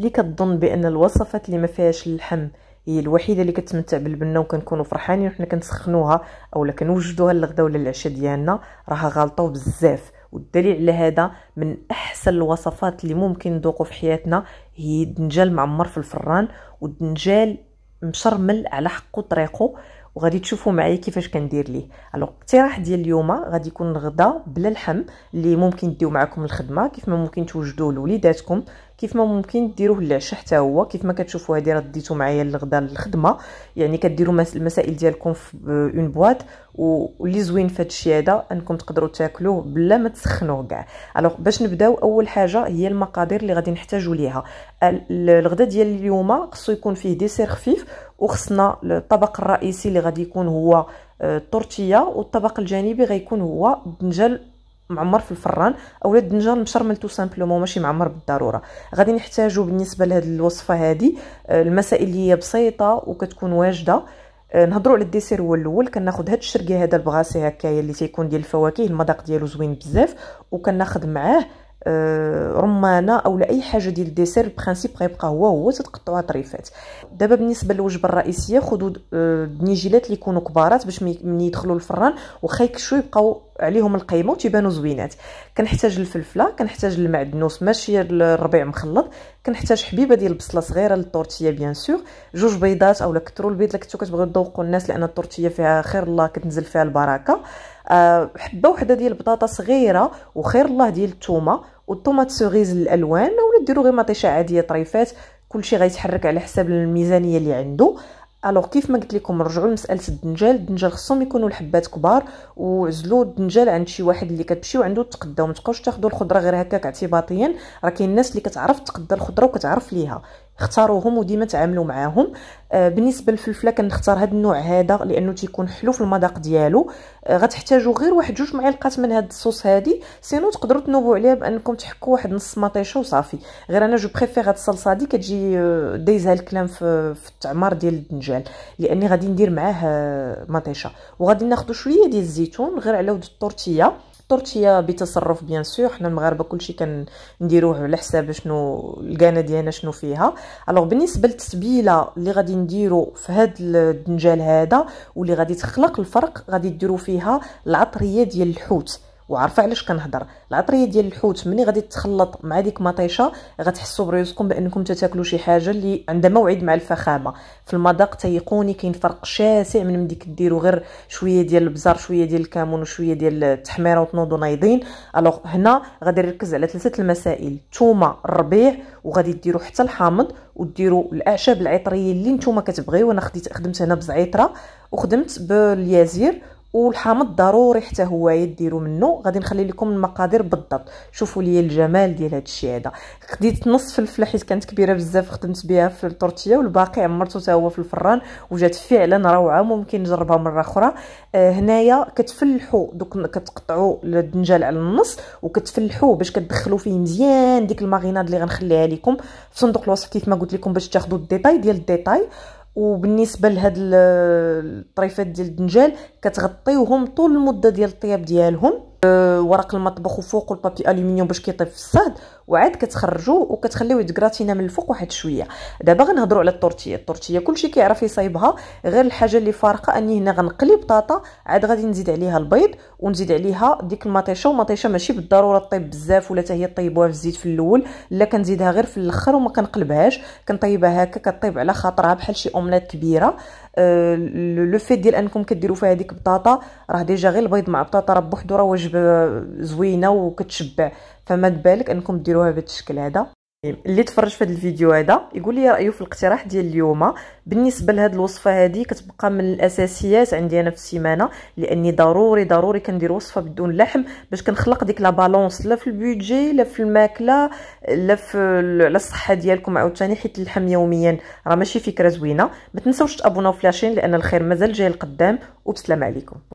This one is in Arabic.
اللي كتظن بان الوصفات اللي ما فيهاش اللحم هي الوحيده اللي كتمتع بالبنه وكنكونوا فرحانين وحنا كنسخنوها اولا كنوجدوها للغدا ولا للعشاء ديالنا راها غالطه بزاف والدليل على هذا من احسن الوصفات اللي ممكن نذوقوا في حياتنا هي الدنجال معمر في الفران والدنجال مشرمل على حقه طريقه وغادي تشوفوا معايا كيفاش كندير ليه الوغ اقتراح ديال اليوم غادي يكون الغدا بلا لحم اللي ممكن ديو معكم الخدمه كيف ما ممكن توجدوه لوليداتكم كيف ما ممكن ديروه للعشاء حتى هو كيف ما كتشوفوا هذه راه ديتو معايا للغدا للخدمه يعني كديروا المسائل ديالكم في اون بواط واللي زوين في هادشي هذا انكم تقدروا تاكلوه بلا ما تسخنوه كاع الوغ باش نبداو اول حاجه هي المقادير اللي غادي نحتاجوا ليها الغدا ديال اليوم خصو يكون فيه ديسير خفيف وخصنا الطبق الرئيسي اللي غادي يكون هو التورتيه آه، والطبق الجانبي غيكون هو الدنجال معمر في الفران اولا الدنجان مشرمل تو سامبلومون ماشي معمر بالضروره غادي نحتاجو بالنسبه لهاد الوصفه هادي آه، المسائل اللي هي بسيطه وكتكون واجده آه، نهضروا على الديسير هو الاول كناخذ هاد الشرقه هذا البغاسي هكايا اللي تيكون ديال الفواكه المذاق ديالو زوين بزاف وكناخذ معاه آه، رمانه اولا اي حاجه ديال الديسير البرانسيب غيبقى هو هو تتقطعوها طريفات دابا بالنسبه للوجبه الرئيسيه خذوا الدنيجيلات اللي يكونوا كبارات باش ملي يدخلوا الفران وخا يكشوا يبقاو عليهم القيمه وتيبانوا زوينات كنحتاج الفلفله كنحتاج المعدنوس ماشي الربيع مخلط كنحتاج حبيبه ديال البصله صغيره للطورتيه بيان سور جوج بيضات اولا كثروا البيض اللي كنتو كتبغيو تذوقوا الناس لان الطورتيه فيها خير الله كتنزل فيها البركه أه حبه وحده ديال البطاطا صغيره وخير الله ديال الثومه والطوماط سوغيز الالوان اولا ديروا غير مطيشه عاديه طريفات كلشي غيتحرك على حساب الميزانيه اللي عنده الوغ كيف ما قلت لكم رجعوا لمساله الدنجال الدنجال خصهم يكونوا الحبات كبار وعزلوا الدنجال عند شي واحد اللي كتمشيو عنده تقداو ما تبقاوش تاخذوا الخضره غير هكاك اعتباطيا راه كاين الناس اللي كتعرف تقدا الخضره وكتعرف ليها اختاروهم وديما تعاملوا معاهم آه بالنسبه للفلفله كنختار هذا النوع هذا لانه تيكون حلو في المذاق ديالو آه غتحتاجوا غير واحد جوج معلقات من هذا الصوص هذه سينو تقدروا تنوبوا عليها بانكم تحكوا واحد نص مطيشه وصافي غير انا جو بريفير هاد الصلصه هذه كتجي آه، دايزها الكلام في, في التعمار ديال الدنجال لاني غادي ندير معاه آه، مطيشه وغادي ناخذ شويه ديال الزيتون غير على ود التورتيه التورتيه بتصرف بيان سور حنا المغاربه كلشي كنديروه على حساب شنو الكانه ديالنا شنو فيها الوغ بالنسبه للتسبيله اللي غادي نديرو في هذا الدنجال هذا واللي غادي تخلق الفرق غادي ديرو فيها العطريه ديال الحوت وعارفه علاش كنهضر العطريه ديال الحوت ملي غادي تخلط مع ديك مطيشه غتحسوا بريوسكم بانكم تتاكلوا شي حاجه اللي عندها موعد مع الفخامه في المذاق تيقوني كاين فرق شاسع من ملي كديروا غير شويه ديال البزار شويه ديال الكمون وشويه ديال التحميره وتنوضوا نايضين الوغ هنا غادي نركز على ثلاثه المسائل الثومه الربيع وغادي ديروا حتى الحامض وديروا الاعشاب العطريه اللي نتوما كتبغيو انا خديت خدمت هنا بزعيطره وخدمت باليازير والحامض ضروري حتى هو يديروا منه غادي نخلي لكم المقادير بالضبط شوفوا لي الجمال ديال هذا الشيء هذا خديت نص فلفله حيت كانت كبيره بزاف خدمت بها في التورتيه والباقي عمرته حتى هو في الفران وجات فعلا روعه ممكن نجربها مره اخرى آه هنايا كتفلحوا دوك كتقطعوا الدنجال على النص وكتفلحوه باش كتدخلوا فيه مزيان ديك الماريناد اللي غنخليها لكم في صندوق الوصف كيف ما قلت لكم باش تاخذوا الديتاي ديال الديتاي وبالنسبه لهاد الطريفات ديال الدنجال كتغطيوهم طول المده ديال الطياب ديالهم أه، ورق المطبخ وفوق البابي الومنيوم باش كيطيب في الصهد وعاد كتخرجو وكتخليوه يتكراتينا من الفوق واحد شويه دابا غنهضروا على التورتيه التورتيه كلشي كيعرف يصايبها غير الحاجه اللي فارقه اني هنا غنقلي بطاطا عاد غادي نزيد عليها البيض ونزيد عليها ديك المطيشه ومطيشه ماشي بالضروره طيب بزاف ولا حتى هي طيبوها في الزيت في الاول لا كنزيدها غير في الاخر وما كنقلبهاش كنطيبها هكا كطيب على خاطرها بحال شي اومليت كبيره أه لو فيت ديال انكم كديروا فيها ديك بطاطا راه ديجا غير البيض مع بطاطا راه بوحدو راه وجبه زوينه وكتشبع فما بالك انكم ديروا ديروها بهذا الشكل هذا اللي تفرج في هذا الفيديو هذا يقول لي رايه في الاقتراح ديال اليوم بالنسبه لهاد الوصفه هذه كتبقى من الاساسيات عندي انا في السيمانه لاني ضروري ضروري كندير وصفه بدون لحم باش كنخلق ديك لا بالونس لا في البيدجي لا في الماكله لا في الصحه ديالكم عاوتاني حيت اللحم يوميا راه ماشي فكره زوينه ما تنساوش تابوناو فلاشين لان الخير مازال جاي القدام وبسلام عليكم